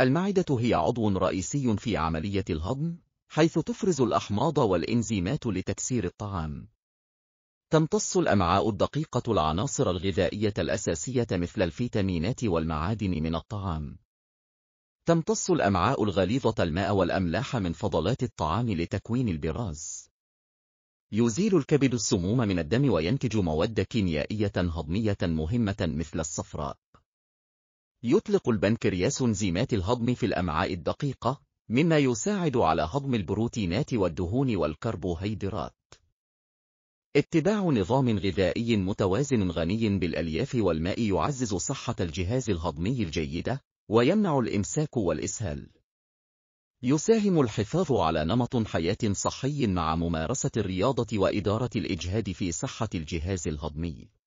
المعدة هي عضو رئيسي في عملية الهضم حيث تفرز الأحماض والإنزيمات لتكسير الطعام تمتص الأمعاء الدقيقة العناصر الغذائية الأساسية مثل الفيتامينات والمعادن من الطعام تمتص الأمعاء الغليظة الماء والأملاح من فضلات الطعام لتكوين البراز يزيل الكبد السموم من الدم وينتج مواد كيميائية هضمية مهمة مثل الصفراء يطلق البنكرياس انزيمات الهضم في الأمعاء الدقيقة، مما يساعد على هضم البروتينات والدهون والكربوهيدرات. اتباع نظام غذائي متوازن غني بالألياف والماء يعزز صحة الجهاز الهضمي الجيدة، ويمنع الإمساك والإسهال. يساهم الحفاظ على نمط حياة صحي مع ممارسة الرياضة وإدارة الإجهاد في صحة الجهاز الهضمي.